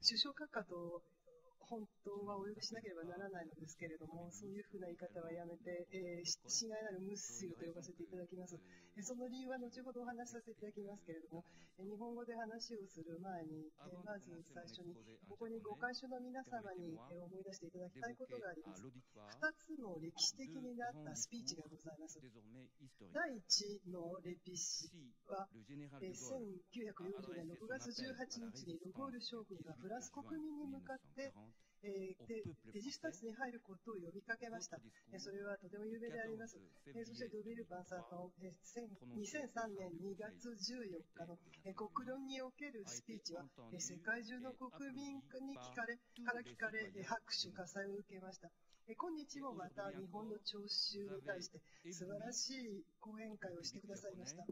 首相閣下と本当はお呼びしなければならないのですけれども、そういうふうな言い方はやめて、えー、親愛なるムッシュと呼ばせていただきます。えその理由は後ほどお話しさせていただきますけれども、え日本語で話をする前に、えまず最初に、ここにご会所の皆様に、え思い出していただきたいことがあります。二つの歴史的になったスピーチがございます。第一のレピシは、え1940年6月18日にルゴール将軍がフランス国民に向かって、えジスタンスに入ることを呼びかけました。えそれはとても有名であります。えそしてドビルバンさんの、え2003年2月14日の、え国論におけるスピーチは、え世界中の国民に聞かれから聞かれ、え拍手喝采を受けました。今日もまた日本の聴衆に対して素晴らしい講演会をしてくださいました。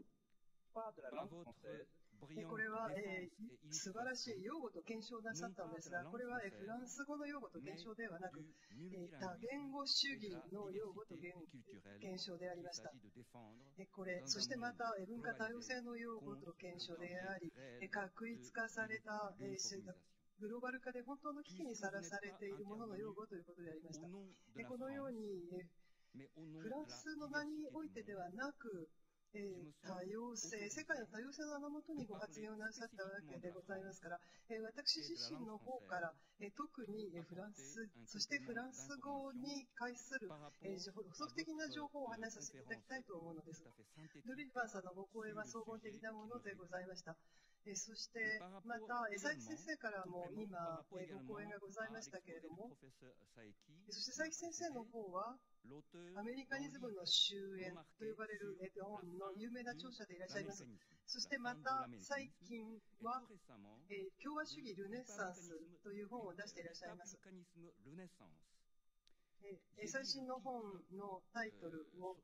これは、えー、素晴らしい用語と検証なさったのですが、これは、えフランス語の用語と検証ではなく、え多言語主義の用語と検証でありました。えこれそしてまた、え文化多様性の用語と検証であり、え確一化された、えグローバル化で本当の危機にさらされているものの用語ということでありました。でこのように、えフランスの場においてではなく、えー、多様性、世界の多様性の穴元にご発言をなさったわけでございますから、えー、私自身の方から、えー、特にフランス、そしてフランス語に関する、えー、補足的な情報をお話しさせていただきたいと思うのです。ドリバーさんのご講演は総合的なものでございました。えそしてまた、江崎先生からも今、えご講演がございましたけれども、そして佐伯先生の方は、アメリカニズムの終焉と呼ばれる本の有名な著者でいらっしゃいます。そしてまた最近は、え共和主義ルネッサンスという本を出していらっしゃいます。え最新の本のタイトルを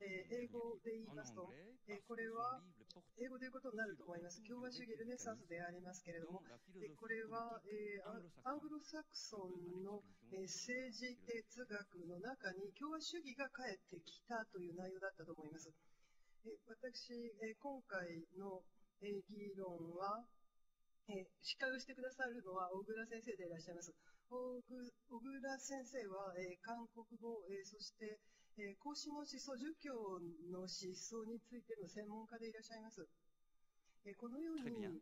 え英語で言いますと、えこれは英語でいうことになると思います。共和主義ルネサンスでありますけれども、えこれは、えアングロサクソンの、え政治哲学の中に共和主義が帰ってきたという内容だったと思います。え私、え今回の、え議論は、えー、司会をしてくださるのは小倉先生でいらっしゃいます。小倉先生は、えー、韓国語、えー、そして、えー、孔子の思想、儒教の思想についての専門家でいらっしゃいます。えー、このように、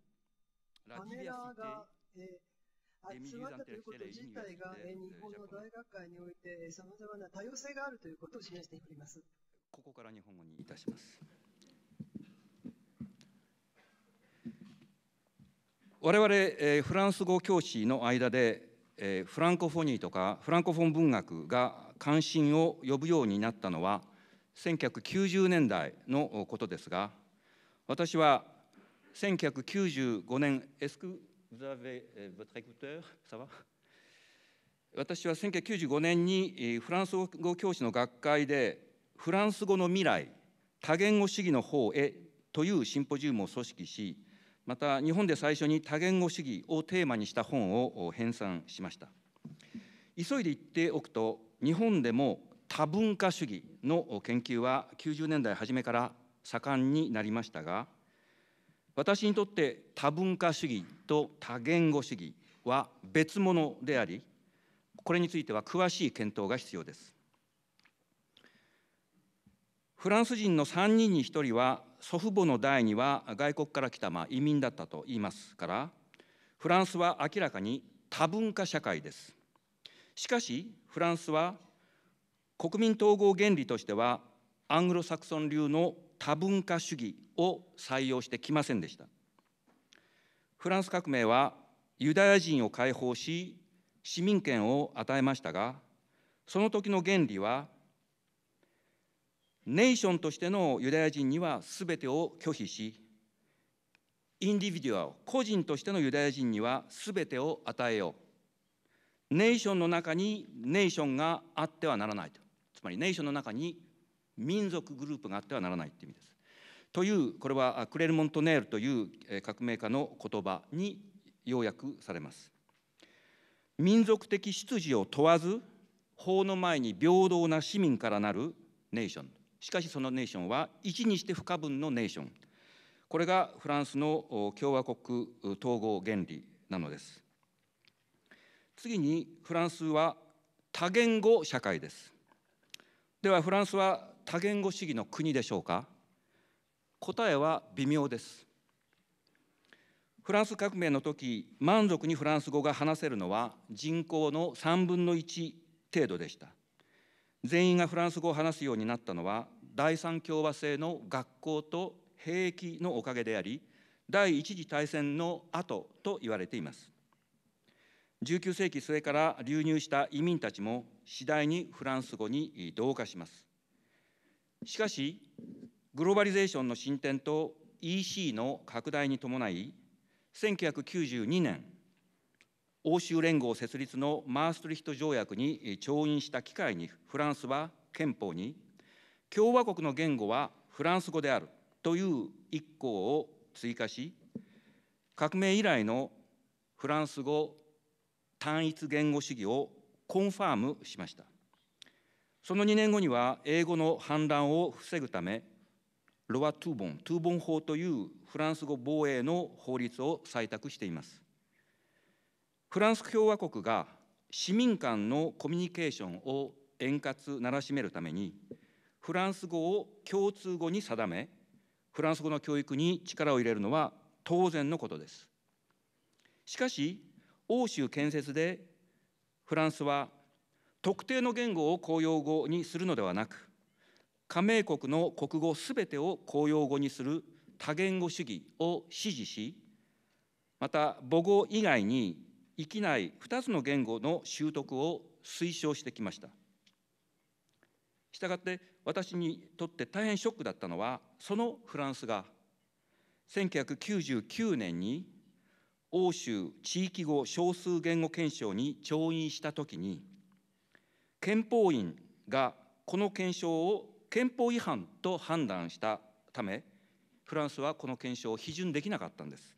パネラーが、えー、集まったということ自体が、え日本の大学会において、さまざまな多様性があるということを示しております。ここから日本語にいたします。我々、えフランス語教師の間で、えフランコフォニーとかフランコフォン文学が関心を呼ぶようになったのは1990年代のことですが私は1995年私は1995年にフランス語教師の学会でフランス語の未来多言語主義の方へというシンポジウムを組織しまた日本で最初に多言語主義をテーマにした本を編纂しました急いで言っておくと日本でも多文化主義の研究は90年代初めから盛んになりましたが私にとって多文化主義と多言語主義は別物でありこれについては詳しい検討が必要ですフランス人の3人に1人は祖父母の代には外国から来たまあ移民だったと言いますからフランスは明らかに多文化社会ですしかしフランスは国民統合原理としてはアングロサクソン流の多文化主義を採用してきませんでしたフランス革命はユダヤ人を解放し市民権を与えましたがその時の原理はネーションとしてのユダヤ人には全てを拒否しインディビデュアル個人としてのユダヤ人には全てを与えようネーションの中にネーションがあってはならないとつまりネーションの中に民族グループがあってはならないという意味です。というこれはクレルモントネールという革命家の言葉に要約されます。民族的出自を問わず法の前に平等な市民からなるネーションしかしそのネーションは一にして不可分のネーションこれがフランスの共和国統合原理なのです次にフランスは多言語社会ですではフランスは多言語主義の国でしょうか答えは微妙ですフランス革命の時満足にフランス語が話せるのは人口の3分の1程度でした全員がフランス語を話すようになったのは第三共和制の学校と兵役のおかげであり第一次大戦の後と言われています19世紀末から流入した移民たちも次第にフランス語に同化しますしかしグローバリゼーションの進展と EC の拡大に伴い1992年欧州連合設立のマーストリヒト条約に調印した機会にフランスは憲法に共和国の言語はフランス語であるという一項を追加し革命以来のフランス語単一言語主義をコンファームしましたその2年後には英語の反乱を防ぐためロワ・トゥーボントゥーボン法というフランス語防衛の法律を採択していますフランス共和国が市民間のコミュニケーションを円滑ならしめるためにフランス語を共通語に定めフランス語の教育に力を入れるのは当然のことですしかし欧州建設でフランスは特定の言語を公用語にするのではなく加盟国の国語すべてを公用語にする多言語主義を支持しまた母語以外に域内2つの言語の習得を推奨してきましたしたがって私にとって大変ショックだったのはそのフランスが1999年に欧州地域語少数言語憲章に調印したときに、憲法院がこの憲章を憲法違反と判断したため、フランスはこの憲章を批准できなかったんです。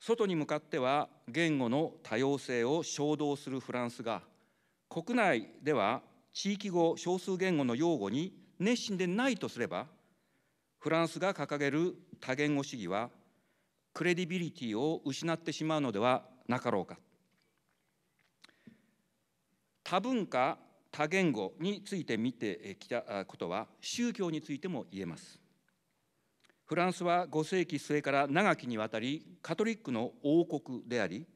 外に向かっては言語の多様性を衝動するフランスが、国内では地域語少数言語の擁護に熱心でないとすれば、フランスが掲げる多言語主義はクレディビリティを失ってしまうのではなかろうか多文化多言語について見てきたことは宗教についても言えますフランスは5世紀末から長きにわたりカトリックの王国であり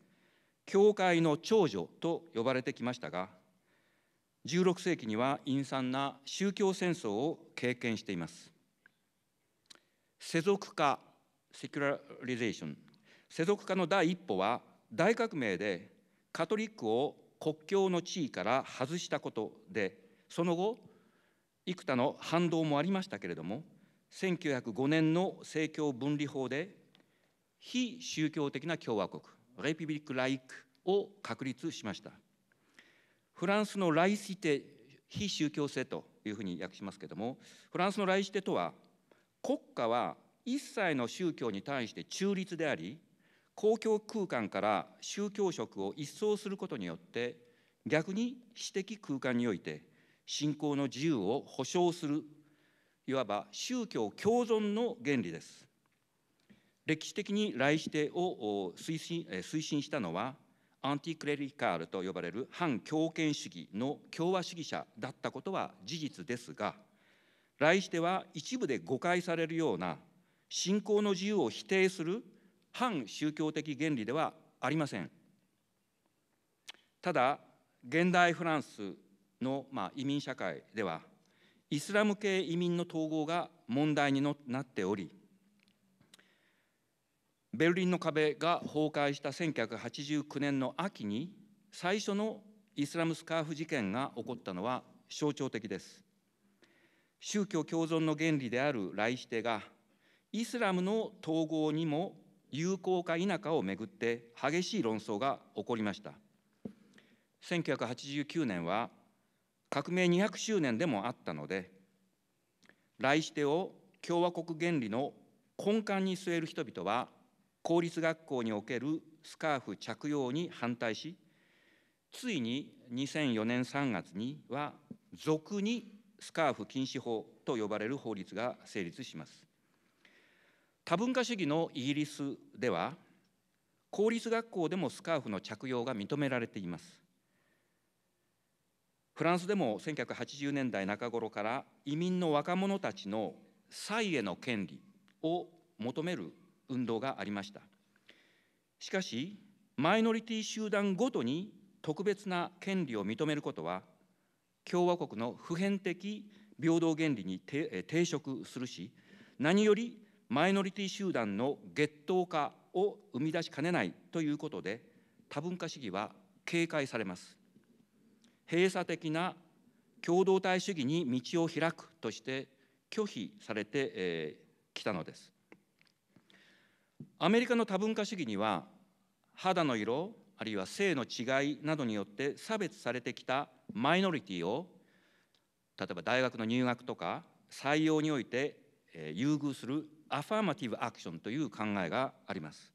教会の長女と呼ばれてきましたが16世紀には陰惨な宗教戦争を経験しています世俗化セキュラリゼーション世俗化の第一歩は大革命でカトリックを国境の地位から外したことでその後幾多の反動もありましたけれども1905年の政教分離法で非宗教的な共和国レピビリック・ライクを確立しましたフランスのライシテ非宗教性というふうに訳しますけれどもフランスのライシテとは国家は一切の宗教に対して中立であり公共空間から宗教色を一掃することによって逆に私的空間において信仰の自由を保障するいわば宗教共存の原理です歴史的に来指定を推進推進したのはアンティクレリカルと呼ばれる反強権主義の共和主義者だったことは事実ですが来指定は一部で誤解されるような信仰の自由を否定する反宗教的原理ではありませんただ現代フランスの、まあ、移民社会ではイスラム系移民の統合が問題になっておりベルリンの壁が崩壊した1989年の秋に最初のイスラムスカーフ事件が起こったのは象徴的です宗教共存の原理である来指定がイスラムの統合にも有効か否かをめぐって激しい論争が起こりました1989年は革命200周年でもあったので来シテを共和国原理の根幹に据える人々は公立学校におけるスカーフ着用に反対しついに2004年3月には俗にスカーフ禁止法と呼ばれる法律が成立します多文化主義のイギリスでは公立学校でもスカーフの着用が認められていますフランスでも1980年代中頃から移民の若者たちの才への権利を求める運動がありましたしかしマイノリティ集団ごとに特別な権利を認めることは共和国の普遍的平等原理に抵触するし何よりマイノリティ集団の月頭化を生み出しかねないということで多文化主義は警戒されます閉鎖的な共同体主義に道を開くとして拒否されてき、たのですアメリカの多文化主義には肌の色あるいは性の違いなどによって差別されてきたマイノリティを例えば大学の入学とか採用において優遇するアファーマティブアクションという考えがあります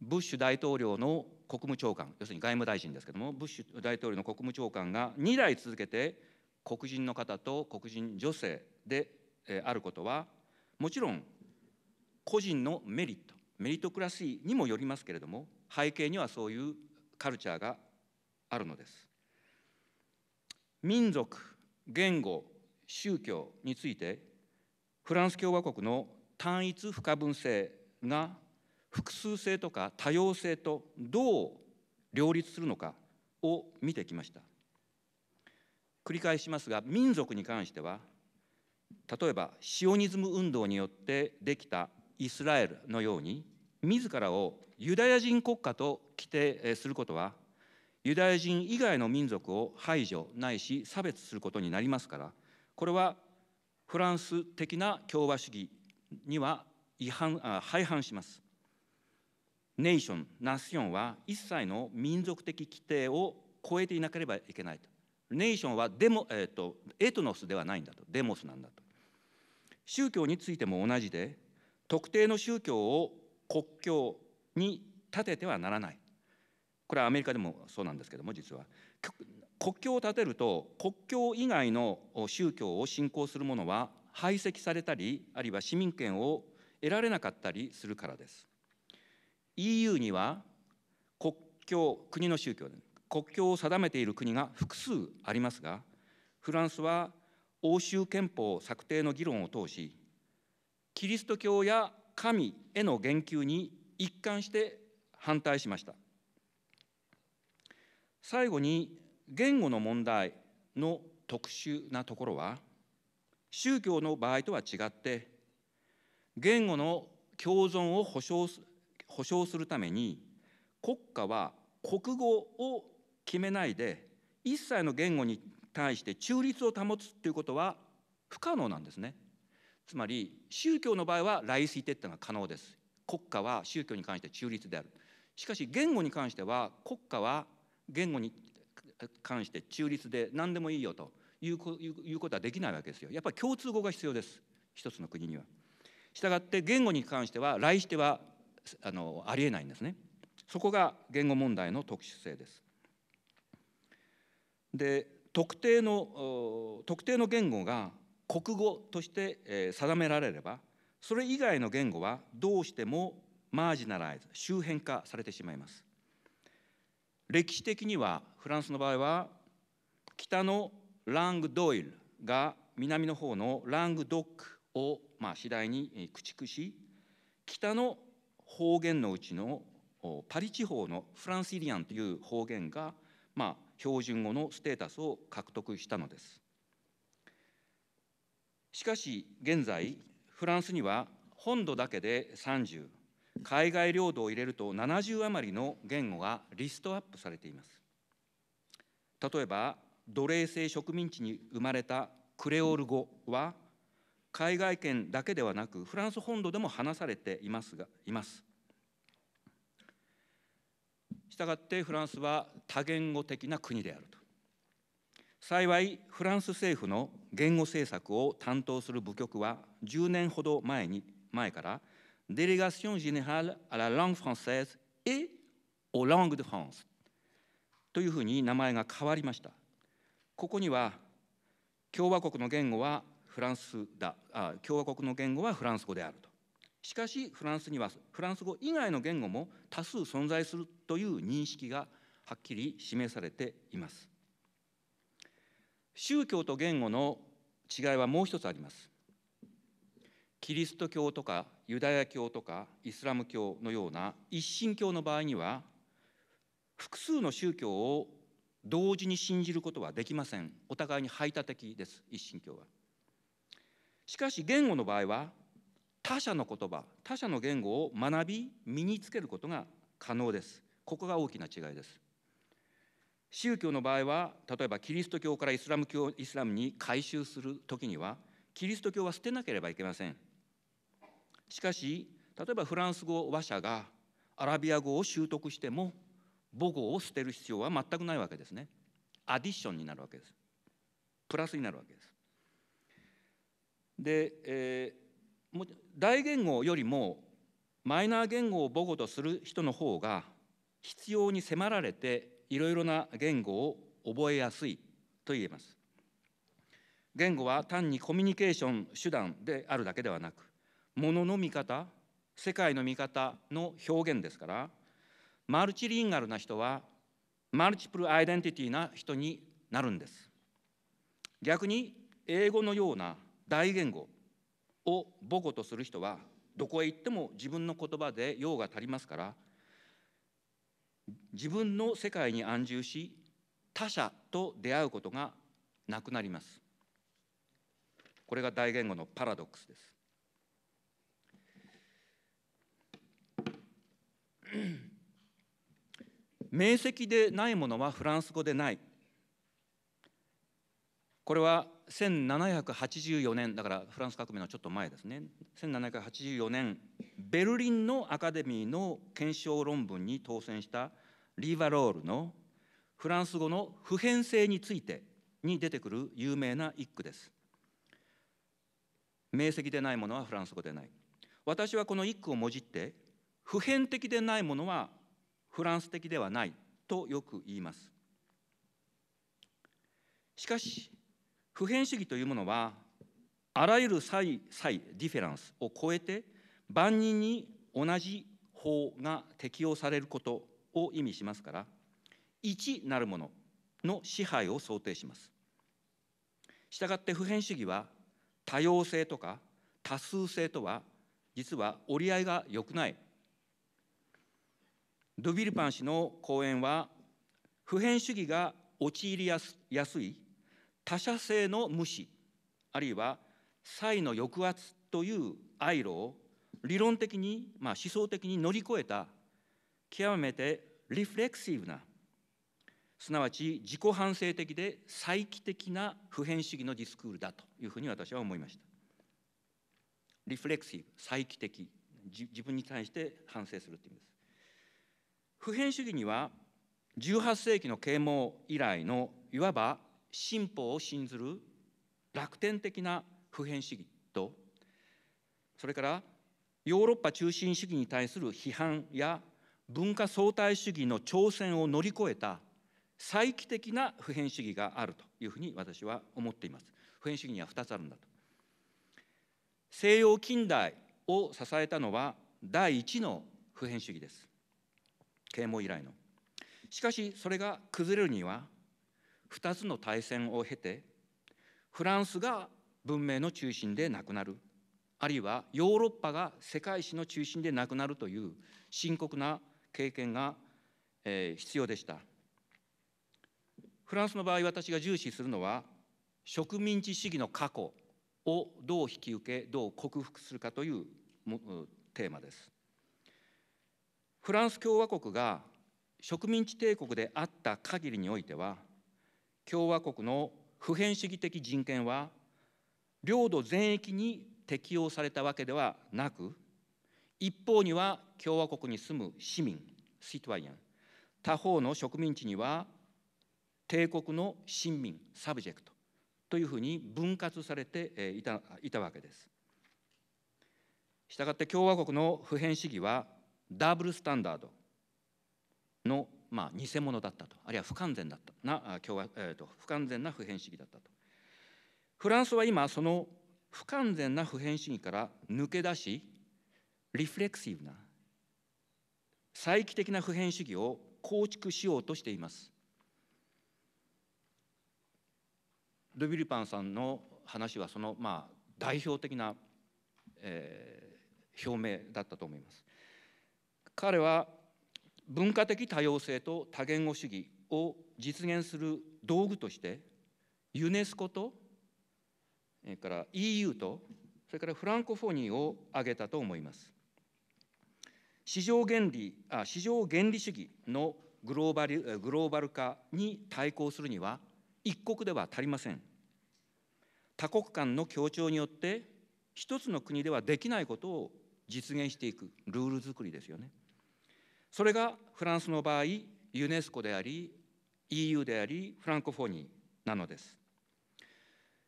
ブッシュ大統領の国務長官要するに外務大臣ですけどもブッシュ大統領の国務長官が2代続けて黒人の方と黒人女性であることはもちろん個人のメリットメリトクラシーにもよりますけれども背景にはそういうカルチャーがあるのです民族言語宗教についてフランス共和国の単一不可分性が複数性とか多様性とどう両立するのかを見てきました繰り返しますが民族に関しては例えばシオニズム運動によってできたイスラエルのように自らをユダヤ人国家と規定することはユダヤ人以外の民族を排除ないし差別することになりますからこれはフランス的な共和主義には違反あ廃反します。ネーション、ナションは一切の民族的規定を超えていなければいけないと。ネーションはデモ、えーと、とエトノスではないんだと、デモスなんだと。宗教についても同じで、特定の宗教を国境に立ててはならない。これはアメリカでもそうなんですけども、実は。国境を立てると国境以外の宗教を信仰する者は排斥されたりあるいは市民権を得られなかったりするからです EU には国境国の宗教国境を定めている国が複数ありますがフランスは欧州憲法策定の議論を通しキリスト教や神への言及に一貫して反対しました最後に言語の問題の特殊なところは宗教の場合とは違って言語の共存を保障保障するために国家は国語を決めないで一切の言語に対して中立を保つということは不可能なんですね。つまり宗教の場合はライスイテが可能です。国家は宗教に関して中立である。しかし言語に関しては国家は言語に関して中立で何でもいいよということはできないわけですよやっぱり共通語が必要です一つの国には。したがって言語に関しては来してはあのありえないんですね。そこが言語問題の特殊性です。で特定の特定の言語が国語として定められればそれ以外の言語はどうしてもマージナライズ周辺化されてしまいます歴史的にはフランスの場合は北のラングドイルが南の方のラングドックをまあ次第に駆逐し北の方言のうちのパリ地方のフランスイリアンという方言がまあ標準語のステータスを獲得したのです。しかし現在フランスには本土だけで30海外領土を入れると70余りの言語がリストアップされています。例えば奴隷制植民地に生まれたクレオール語は海外圏だけではなくフランス本土でも話されていますがいます。したがってフランスは多言語的な国であると。幸いフランス政府の言語政策を担当する部局は10年ほど前に前からデレガション・ジェネラル・アラ・ランフランセーズ・エ・オ・ラング・ド・フランスというふうに名前が変わりました。ここには共和国の言語はフランスだあ共和国の言語はフランス語であるとしかしフランスにはフランス語以外の言語も多数存在するという認識がはっきり示されています宗教と言語の違いはもう一つありますキリスト教とかユダヤ教とかイスラム教のような一神教の場合には複数の宗教を同時に信じることはできませんお互いに排他的です一神教はしかし言語の場合は他者の言葉他者の言語を学び身につけることが可能ですここが大きな違いです宗教の場合は例えばキリスト教からイスラム教イスラムに改宗する時にはキリスト教は捨てなければいけませんしかし例えばフランス語話者がアラビア語を習得しても母語を捨てる必要は全くないわけですねアディションになるわけですプラスになるわけですで、えー、大言語よりもマイナー言語を母語とする人の方が必要に迫られていろいろな言語を覚えやすいと言えます言語は単にコミュニケーション手段であるだけではなくものの見方世界の見方の表現ですからマルチリンガルな人はマルチプルアイデンティティな人になるんです逆に英語のような大言語を母語とする人はどこへ行っても自分の言葉で用が足りますから自分の世界に安住し他者と出会うことがなくなりますこれが大言語のパラドックスです明晰でないものはフランス語でないこれは1784年だからフランス革命のちょっと前ですね1784年ベルリンのアカデミーの検証論文に当選したリーヴァロールのフランス語の普遍性についてに出てくる有名な一句です明晰でないものはフランス語でない私はこの一句をもじって普遍的でないものはフランス的ではないとよく言いますしかし普遍主義というものはあらゆる際際ディフェランスを超えて万人に同じ法が適用されることを意味しますから一なるものの支配を想定しますしたがって普遍主義は多様性とか多数性とは実は折り合いが良くないドビルパン氏の講演は普遍主義が陥りやすい他者性の無視あるいは才の抑圧という愛路を理論的に、まあ、思想的に乗り越えた極めてリフレクシブなすなわち自己反省的で再帰的な普遍主義のディスクールだというふうに私は思いました。リフレクシブ再帰的自分に対して反省するという意味です。普遍主義には18世紀の啓蒙以来のいわば進歩を信ずる楽天的な普遍主義とそれからヨーロッパ中心主義に対する批判や文化相対主義の挑戦を乗り越えた再帰的な普遍主義があるというふうに私は思っています。普遍主義には2つあるんだと。西洋近代を支えたのは第一の普遍主義です。啓蒙以来のしかしそれが崩れるには2つの大戦を経てフランスが文明の中心でなくなるあるいはヨーロッパが世界史の中心でなくなるという深刻な経験が、え必要でしたフランスの場合私が重視するのは植民地主義の過去をどう引き受けどう克服するかというテーマですフランス共和国が植民地帝国であった限りにおいては共和国の普遍主義的人権は領土全域に適用されたわけではなく一方には共和国に住む市民シトワイアン他方の植民地には帝国の臣民サブジェクトというふうに分割されていたいたわけです。したがって共和国の普遍主義はダブルスタンダードの、まあ、偽物だったとあるいは不完全だったな共和、えーと、不完全な普遍主義だったとフランスは今その不完全な普遍主義から抜け出しリフレクシブな再帰的な普遍主義を構築しようとしていますドビルパンさんの話はそのまあ代表的な、えー、表明だったと思います彼は文化的多様性と多言語主義を実現する道具としてユネスコとそれから EU とそれからフランコフォニーを挙げたと思います。市場原理あ市場原理主義のグローバルグローバル化に対抗するには一国では足りません。多国間の協調によって一つの国ではできないことを実現していくルール作りですよね。それがフランスの場合ユネスコであり EU でありフランコフォニーなのです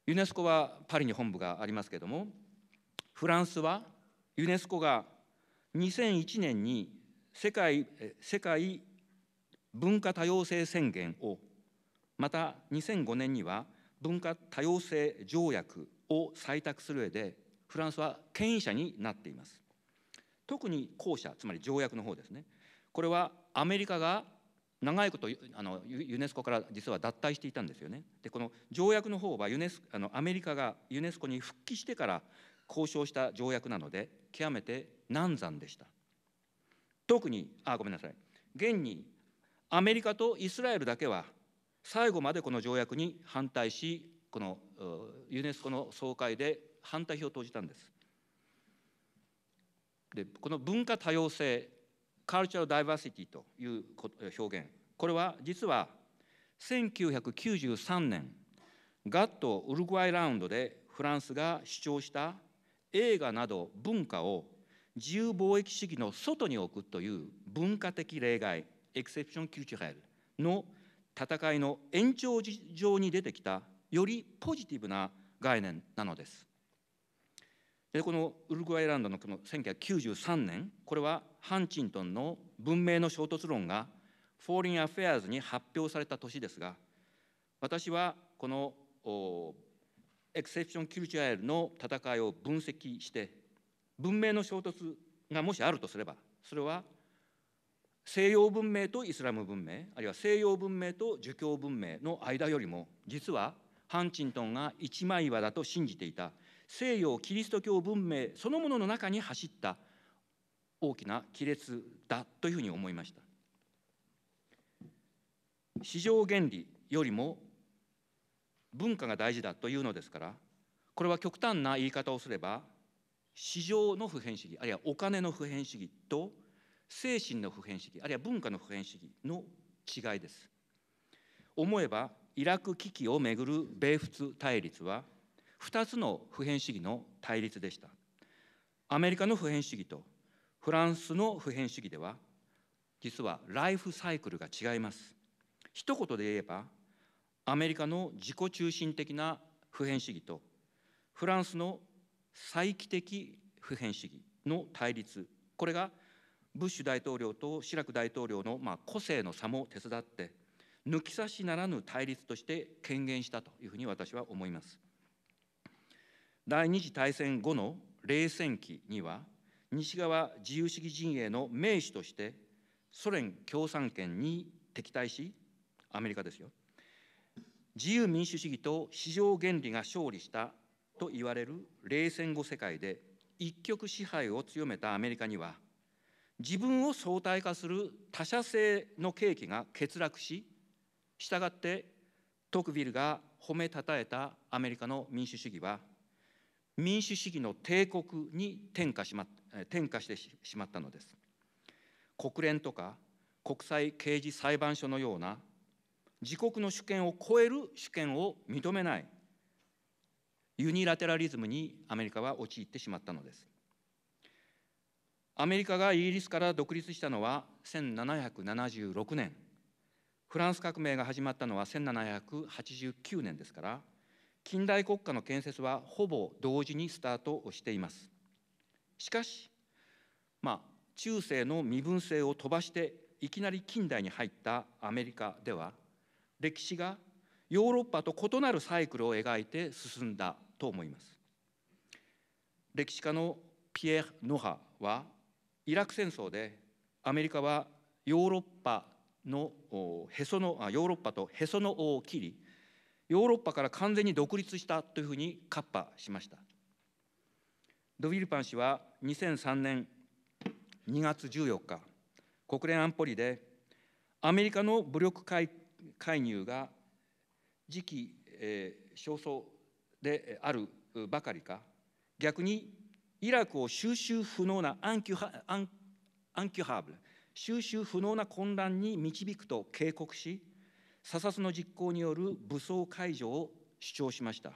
ユネスコはパリに本部がありますけれどもフランスはユネスコが2001年に世界世界文化多様性宣言をまた2005年には文化多様性条約を採択する上でフランスは権威者になっています特に後者つまり条約の方ですねこれはアメリカが長いことあのユネスコから実は脱退していたんですよね。でこの条約の方はユネスあのアメリカがユネスコに復帰してから交渉した条約なので極めて難産でした。特にあごめんなさい現にアメリカとイスラエルだけは最後までこの条約に反対しこのユネスコの総会で反対票を投じたんです。でこの文化多様性カルチャルダイバーシティという表現これは実は1993年ガットウルグアイラウンドでフランスが主張した映画など文化を自由貿易主義の外に置くという文化的例外エクセプション・キューチュレルの戦いの延長上に出てきたよりポジティブな概念なのです。でこのウルグアイランドのこの1993年これはハンチントンの文明の衝突論がフォーリン・アフェアーズに発表された年ですが私はこのエクセプション・キルチュアエルの戦いを分析して文明の衝突がもしあるとすればそれは西洋文明とイスラム文明あるいは西洋文明と儒教文明の間よりも実はハンチントンが一枚岩だと信じていた西洋キリスト教文明そのものの中に走った大きな亀裂だというふうに思いました市場原理よりも文化が大事だというのですからこれは極端な言い方をすれば市場の普遍主義あるいはお金の普遍主義と精神の普遍主義あるいは文化の普遍主義の違いです思えばイラク危機をめぐる米仏対立は2つの普遍主義の対立でしたアメリカの普遍主義とフランスの普遍主義では実はライフサイクルが違います一言で言えばアメリカの自己中心的な普遍主義とフランスの再帰的普遍主義の対立これがブッシュ大統領とシラク大統領のま個性の差も手伝って抜き差しならぬ対立として権限したというふうに私は思います。第二次大戦後の冷戦期には西側自由主義陣営の名手としてソ連共産圏に敵対しアメリカですよ自由民主主義と市場原理が勝利したと言われる冷戦後世界で一極支配を強めたアメリカには自分を相対化する他者性の契機が欠落ししたがってトクビルが褒めたたえたアメリカの民主主義は民主主義の帝国に転化しま転化してしまったのです国連とか国際刑事裁判所のような自国の主権を超える主権を認めないユニラテラリズムにアメリカは陥ってしまったのですアメリカがイギリスから独立したのは1776年フランス革命が始まったのは1789年ですから近代国家の建設はほぼ同時にスタートをしていますしかしまあ中世の身分制を飛ばしていきなり近代に入ったアメリカでは歴史がヨーロッパと異なるサイクルを描いて進んだと思います歴史家のピエール・ノハはイラク戦争でアメリカはヨーロッパのへそのヨーロッパとへその緒を切りヨーロッパから完全に独立したというふうにカッパしましたドヴィルパン氏は2003年2月14日国連安保理でアメリカの武力介入が時期、えー、焦燥であるばかりか逆にイラクを収集不能なアンキュハアンアンキュハーブ収集不能な混乱に導くと警告し査察の実行による武装解除を主張しました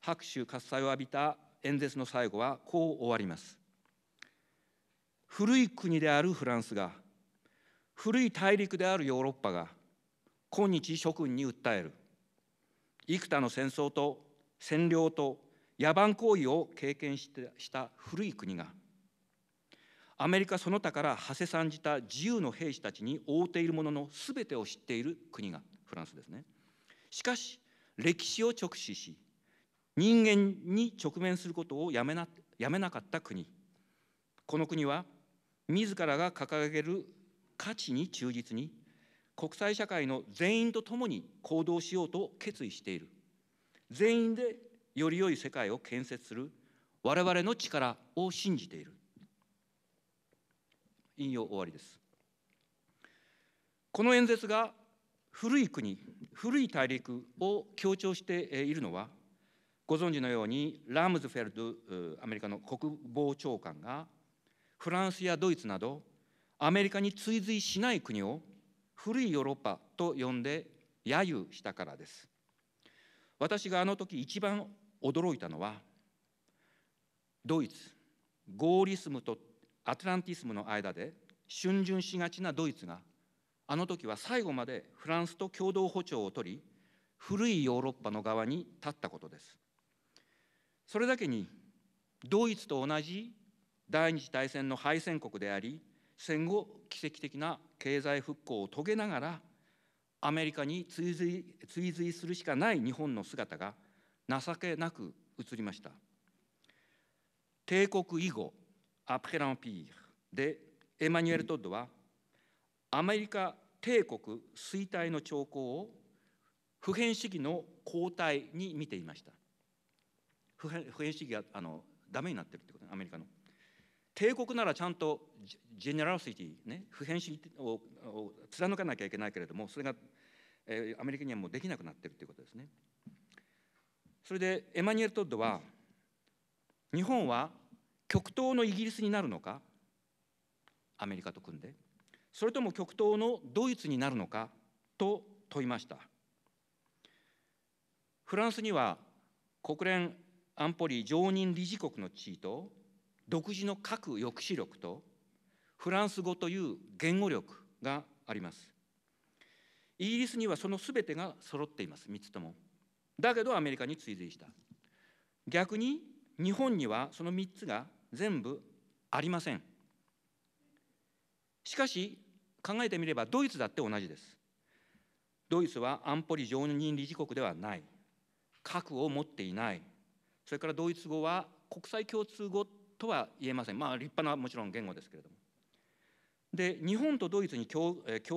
拍手喝采を浴びた演説の最後はこう終わります古い国であるフランスが古い大陸であるヨーロッパが今日諸君に訴える幾多の戦争と占領と野蛮行為を経験した古い国がアメリカその他から馳せ参じた自由の兵士たちに覆っているものの全てを知っている国がフランスですねしかし歴史を直視し人間に直面することをやめなやめなかった国この国は自らが掲げる価値に忠実に国際社会の全員と共に行動しようと決意している全員でより良い世界を建設する我々の力を信じている引用終わりですこの演説が古い国古い大陸を強調しているのはご存知のようにラムズフェルドアメリカの国防長官がフランスやドイツなどアメリカに追随しない国を古いヨーロッパと呼んで揶揄したからです私があの時一番驚いたのはドイツゴーリスムとアトランティスムの間で逡巡しがちなドイツがあの時は最後までフランスと共同歩調を取り古いヨーロッパの側に立ったことですそれだけにドイツと同じ第二次大戦の敗戦国であり戦後奇跡的な経済復興を遂げながらアメリカに追随追随するしかない日本の姿が情けなく映りました帝国以後 après l'Empire でエマニュエル・トッドはアメリカ帝国衰退の兆候を普遍主義の後退に見ていました普遍主義があのダメになってるってことねアメリカの帝国ならちゃんとジェネラルシティね普遍主義を貫かなきゃいけないけれどもそれが、えー、アメリカにはもうできなくなってるということですねそれでエマニュエル・トッドは日本は極東のイギリスになるのかアメリカと組んでそれとも極東のドイツになるのかと問いましたフランスには国連安保理常任理事国の地位と独自の核抑止力とフランス語という言語力がありますイギリスにはその全てが揃っています3つともだけどアメリカに追随した逆に日本にはその3つが全部ありませんしかし考えてみればドイツだって同じですドイツは安保理常任理事国ではない核を持っていないそれからドイツ語は国際共通語とは言えませんまあ立派なもちろん言語ですけれどもで日本とドイツに共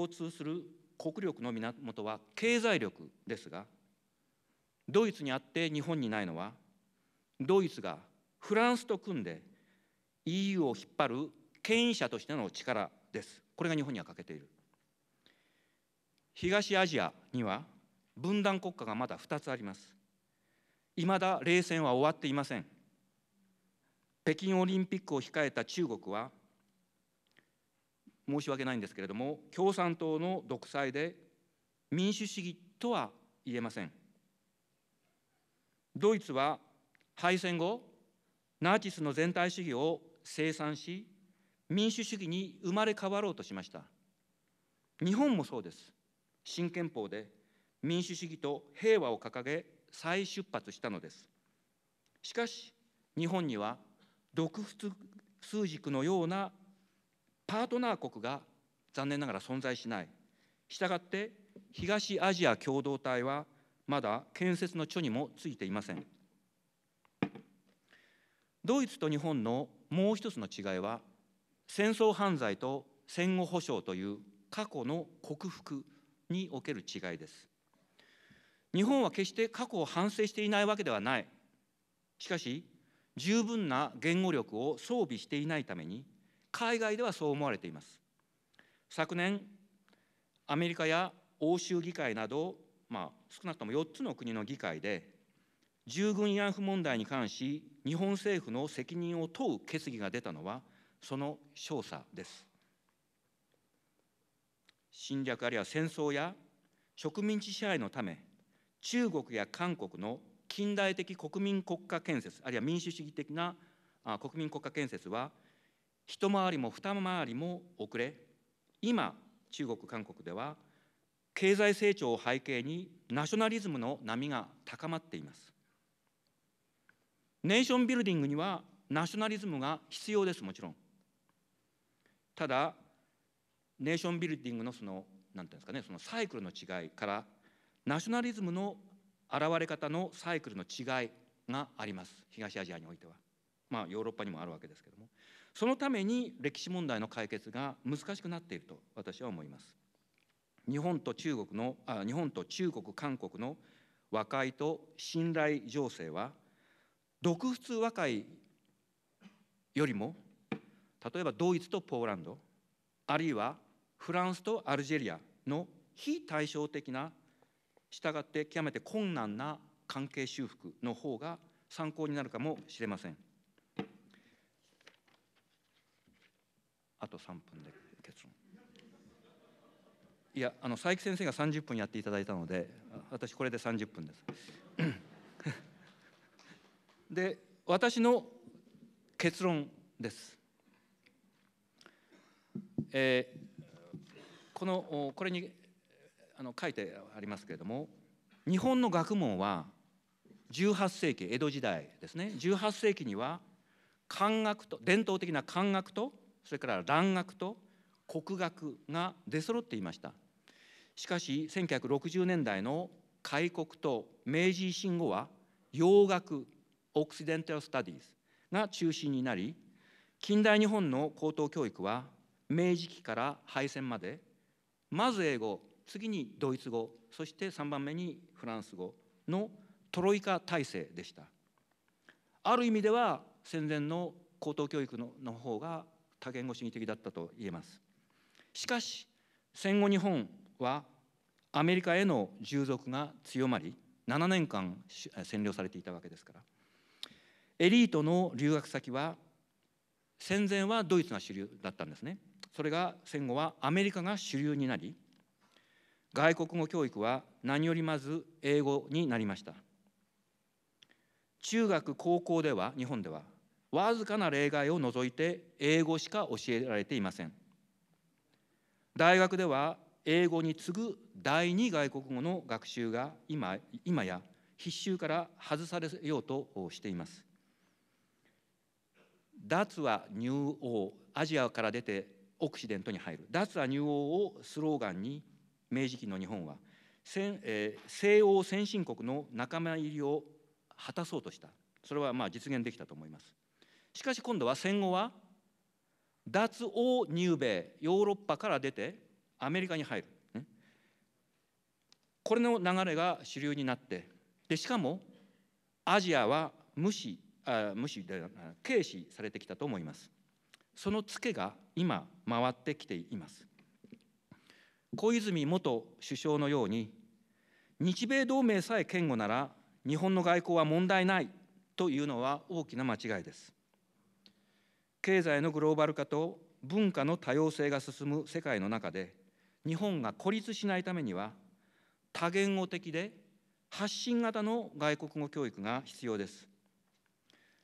通する国力の源は経済力ですがドイツにあって日本にないのはドイツがフランスと組んで EU を引っ張る権威者としての力ですこれが日本には欠けている東アジアには分断国家がまだ2つありますいまだ冷戦は終わっていません北京オリンピックを控えた中国は申し訳ないんですけれども共産党の独裁で民主主義とは言えませんドイツは敗戦後ナチスの全体主義を生産し民主主義に生まれ変わろうとしました日本もそうです新憲法で民主主義と平和を掲げ再出発したのですしかし日本には独仏数軸のようなパートナー国が残念ながら存在しないしたがって東アジア共同体はまだ建設の著にもついていませんドイツと日本のもう一つの違いは戦争犯罪と戦後保障という過去の克服における違いです日本は決して過去を反省していないわけではないしかし十分な言語力を装備していないために海外ではそう思われています昨年アメリカや欧州議会など、まあ、少なくとも4つの国の議会で従軍慰安婦問題に関し日本政府の責任を問う決議が出たのはその少佐です侵略あるいは戦争や植民地支配のため中国や韓国の近代的国民国家建設あるいは民主主義的な国民国家建設は一回りも二回りも遅れ今中国韓国では経済成長を背景にナショナリズムの波が高まっていますネーションビルディングにはナショナリズムが必要ですもちろんただネーションビルディングのその何ていうんですかねそのサイクルの違いからナショナリズムの現れ方のサイクルの違いがあります東アジアにおいてはまあヨーロッパにもあるわけですけどもそのために歴史問題の解決が難しくなっていると私は思います日本と中国のあ日本と中国韓国の和解と信頼情勢は独仏和解よりも例えばドイツとポーランドあるいはフランスとアルジェリアの非対照的なしたがって極めて困難な関係修復の方が参考になるかもしれません。あと3分で結論。いやあの佐伯先生が30分やっていただいたので 私これで30分です。で私の結論です、えー、このこれにあの書いてありますけれども日本の学問は18世紀江戸時代ですね18世紀には漢学と伝統的な漢学とそれから蘭学と国学が出揃っていましたしかし1960年代の開国と明治維新後は洋学オクシデン e n t a l s t が中心になり近代日本の高等教育は明治期から敗戦までまず英語次にドイツ語そして3番目にフランス語のトロイカ体制でしたある意味では戦前の高等教育のの方が多言語主義的だったと言えますしかし戦後日本はアメリカへの従属が強まり7年間占領されていたわけですからエリートの留学先は戦前はドイツが主流だったんですねそれが戦後はアメリカが主流になり外国語教育は何よりまず英語になりました中学高校では日本ではわずかな例外を除いて英語しか教えられていません大学では英語に次ぐ第二外国語の学習が今今や必修から外されようとしています脱はニューオーアジアから出てオクシデントに入る脱はニューオーをスローガンに明治期の日本は先、えー、西欧先進国の仲間入りを果たそうとしたそれはまあ実現できたと思いますしかし今度は戦後は脱欧入米ヨーロッパから出てアメリカに入るこれの流れが主流になってでしかもアジアは無視あ無視で軽視されてきたと思いますそのツケが今回ってきています小泉元首相のように日米同盟さえ堅固なら日本の外交は問題ないというのは大きな間違いです経済のグローバル化と文化の多様性が進む世界の中で日本が孤立しないためには多言語的で発信型の外国語教育が必要です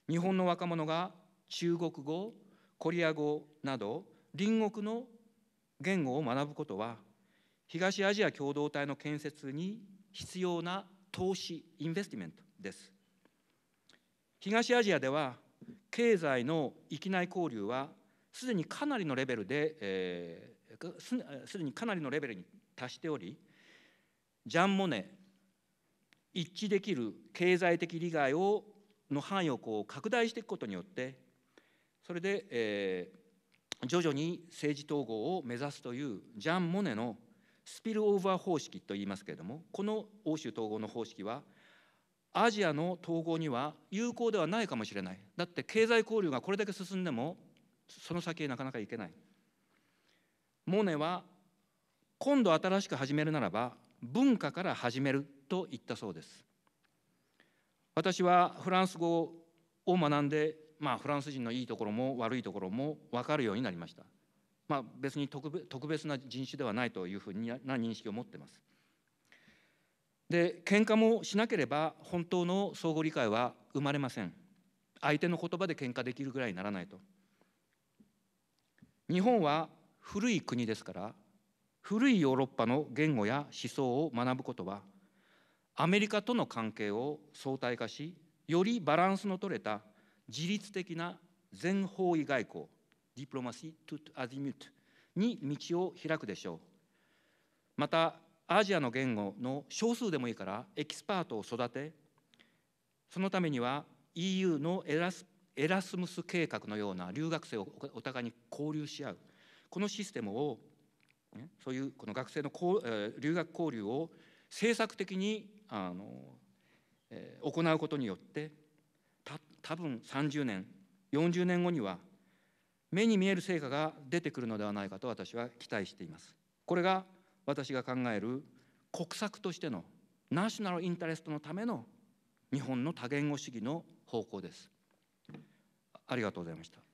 日本の若者が中国語コリア語など隣国の言語を学ぶことは東アジア共同体の建設に必要な投資インベスティメントです東アジアでは経済の域内交流はすでにかなりのレベルで、えー、すでにかなりのレベルに達しておりジャン・モネ一致できる経済的利害をの範囲をこう拡大していくことによってそれで、えー、徐々に政治統合を目指すというジャン・モネのスピルオーバー方式といいますけれどもこの欧州統合の方式はアジアの統合には有効ではないかもしれないだって経済交流がこれだけ進んでもその先へなかなか行けないモネは今度新しく始めるならば文化から始めると言ったそうです私はフランス語を学んで、まあ、フランス人のいいところも悪いところも分かるようになりました、まあ、別に特別な人種ではないというふうな認識を持っていますで喧嘩もしなければ本当の相互理解は生まれません相手の言葉で喧嘩できるぐらいにならないと日本は古い国ですから古いヨーロッパの言語や思想を学ぶことはアメリカとの関係を相対化しよりバランスの取れた自律的な全方位外交ディプロマシー・トゥ・アディミュートに道を開くでしょうまたアジアの言語の少数でもいいからエキスパートを育てそのためには EU のエラスエラスムス計画のような留学生をお互いに交流し合うこのシステムをそういうこの学生の留学交流を政策的にあの、えー、行うことによってた多分30年40年後には目に見える成果が出てくるのではないかと私は期待しています。これが私が考える国策としてのナショナルインタレストのための日本の多言語主義の方向です。ありがとうございました。